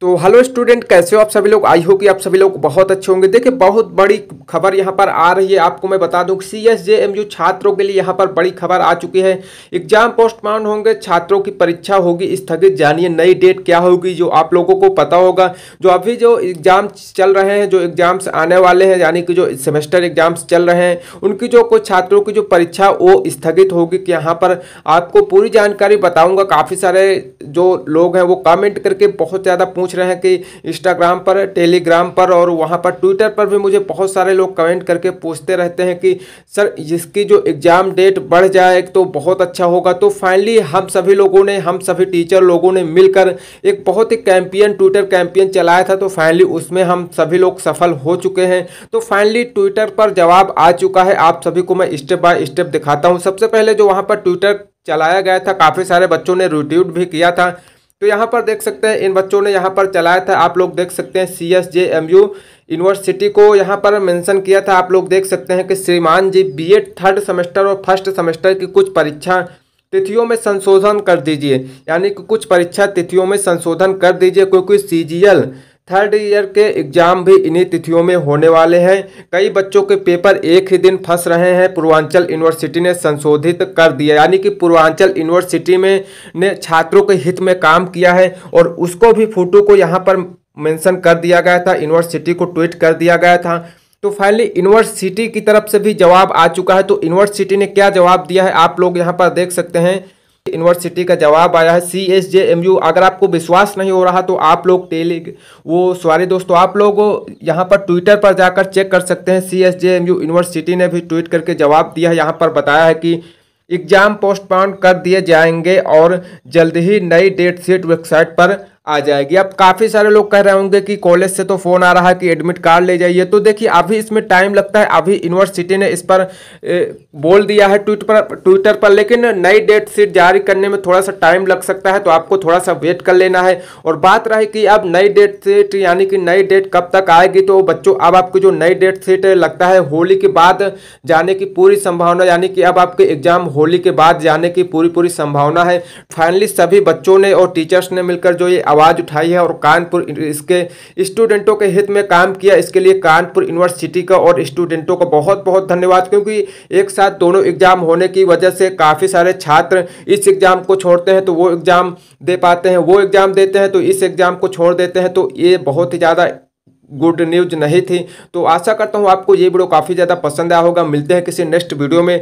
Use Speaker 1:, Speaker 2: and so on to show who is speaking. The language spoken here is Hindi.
Speaker 1: तो हेलो स्टूडेंट कैसे हो आप सभी लोग आई हो कि आप सभी लोग बहुत अच्छे होंगे देखिए बहुत बड़ी खबर यहां पर आ रही है आपको मैं बता दूं कि सी एस जे एम छात्रों के लिए यहां पर बड़ी खबर आ चुकी है एग्जाम पोस्टमार्ट होंगे छात्रों की परीक्षा होगी स्थगित जानिए नई डेट क्या होगी जो आप लोगों को पता होगा जो अभी जो एग्जाम चल रहे हैं जो एग्जाम्स आने वाले हैं यानी कि जो सेमेस्टर एग्जाम्स चल रहे हैं उनकी जो कुछ छात्रों की जो परीक्षा वो स्थगित होगी कि यहाँ पर आपको पूरी जानकारी बताऊँगा काफ़ी सारे जो लोग हैं वो कमेंट करके बहुत ज़्यादा पूछ पूछ रहे हैं कि इंस्टाग्राम पर टेलीग्राम पर और वहाँ पर ट्विटर पर भी मुझे बहुत सारे लोग कमेंट करके पूछते रहते हैं कि सर इसकी जो एग्ज़ाम डेट बढ़ जाए तो बहुत अच्छा होगा तो फाइनली हम सभी लोगों ने हम सभी टीचर लोगों ने मिलकर एक बहुत ही कैंपियन ट्विटर कैंपियन चलाया था तो फाइनली उसमें हम सभी लोग सफल हो चुके हैं तो फाइनली ट्विटर पर जवाब आ चुका है आप सभी को मैं स्टेप बाय स्टेप दिखाता हूँ सबसे पहले जो वहाँ पर ट्विटर चलाया गया था काफ़ी सारे बच्चों ने रिट्यूट भी किया था तो यहाँ पर देख सकते हैं इन बच्चों ने यहाँ पर चलाया था आप लोग देख सकते हैं C S J M U university को यहाँ पर मेंशन किया था आप लोग देख सकते हैं कि श्रीमान ji B Ed third semester और फर्स्ट सेमेस्टर की कुछ परीक्षा तिथियों में संशोधन कर दीजिए यानी कि कुछ परीक्षा तिथियों में संशोधन कर दीजिए क्योंकि C G L third year के एग्जाम भी इन्हीं तिथियों में होने वाले हैं कई बच्चों के पेपर एक ही दिन फंस रहे हैं पूर्वांचल यूनिवर्सिटी ने संशोधित कर दिया यानी कि पूर्वांचल यूनिवर्सिटी में ने छात्रों के हित में काम किया है और उसको भी फोटो को यहाँ पर मेंशन कर दिया गया था यूनिवर्सिटी को ट्वीट कर दिया गया था तो फाइनली यूनिवर्सिटी की तरफ से भी जवाब आ चुका है तो यूनिवर्सिटी ने क्या जवाब दिया है आप लोग यहाँ पर देख सकते हैं यूनिवर्सिटी का जवाब आया है C S J M U अगर आपको विश्वास नहीं हो रहा तो आप लोग टेली वो सॉरी दोस्तों आप लोग यहाँ पर ट्विटर पर जाकर चेक कर सकते हैं C S J M U university ने भी ट्वीट करके जवाब दिया है यहाँ पर बताया है कि एग्जाम पोस्टपोन कर दिए जाएंगे और जल्द ही नई डेट शीट वेबसाइट पर आ जाएगी अब काफ़ी सारे लोग कह रहे होंगे कि कॉलेज से तो फ़ोन आ रहा है कि एडमिट कार्ड ले जाइए तो देखिए अभी इसमें टाइम लगता है अभी यूनिवर्सिटी ने इस पर बोल दिया है ट्वीट पर ट्विटर पर लेकिन नई डेट शीट जारी करने में थोड़ा सा टाइम लग सकता है तो आपको थोड़ा सा वेट कर लेना है और बात रहे कि अब नई डेट शीट यानी कि नई डेट कब तक आएगी तो बच्चों अब आपकी जो नई डेट शीट लगता है होली के बाद जाने की पूरी संभावना यानी कि अब आपके एग्जाम होली के बाद जाने की पूरी पूरी संभावना है फाइनली सभी बच्चों ने और टीचर्स ने मिलकर जो ये आवाज़ उठाई है और कानपुर इसके स्टूडेंटों के हित में काम किया इसके लिए कानपुर यूनिवर्सिटी का और स्टूडेंटों का बहुत बहुत धन्यवाद क्योंकि एक साथ दोनों एग्जाम होने की वजह से काफ़ी सारे छात्र इस एग्ज़ाम को छोड़ते हैं तो वो एग्ज़ाम दे पाते हैं वो एग्ज़ाम देते हैं तो इस एग्ज़ाम को छोड़ देते हैं तो ये बहुत ही ज़्यादा गुड न्यूज नहीं थी तो आशा करता हूँ आपको ये वीडियो काफ़ी ज़्यादा पसंद आया होगा मिलते हैं किसी नेक्स्ट वीडियो में